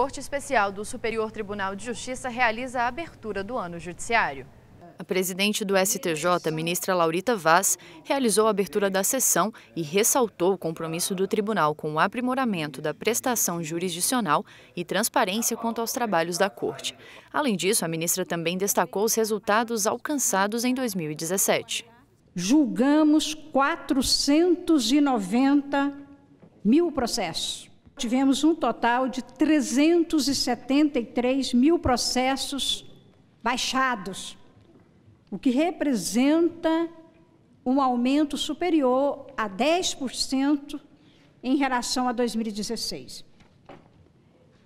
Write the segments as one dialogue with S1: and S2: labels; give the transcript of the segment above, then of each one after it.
S1: Corte Especial do Superior Tribunal de Justiça realiza a abertura do ano judiciário. A presidente do STJ, ministra Laurita Vaz, realizou a abertura da sessão e ressaltou o compromisso do tribunal com o aprimoramento da prestação jurisdicional e transparência quanto aos trabalhos da Corte. Além disso, a ministra também destacou os resultados alcançados em
S2: 2017. Julgamos 490 mil processos tivemos um total de 373 mil processos baixados, o que representa um aumento superior a 10% em relação a 2016.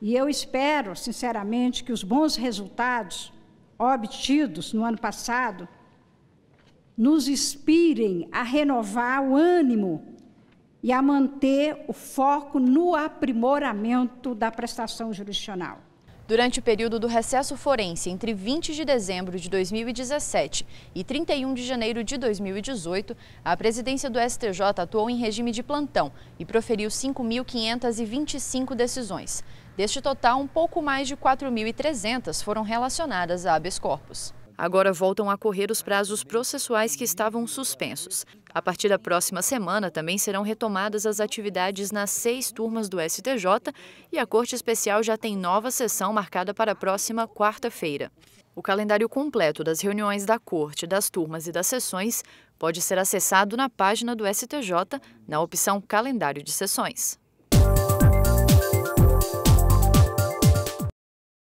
S2: E eu espero, sinceramente, que os bons resultados obtidos no ano passado nos inspirem a renovar o ânimo e a manter o foco no aprimoramento da prestação jurisdicional.
S1: Durante o período do recesso forense entre 20 de dezembro de 2017 e 31 de janeiro de 2018, a presidência do STJ atuou em regime de plantão e proferiu 5.525 decisões. Deste total, um pouco mais de 4.300 foram relacionadas a habeas corpus. Agora voltam a correr os prazos processuais que estavam suspensos. A partir da próxima semana também serão retomadas as atividades nas seis turmas do STJ e a Corte Especial já tem nova sessão marcada para a próxima quarta-feira. O calendário completo das reuniões da Corte, das turmas e das sessões pode ser acessado na página do STJ, na opção Calendário de Sessões.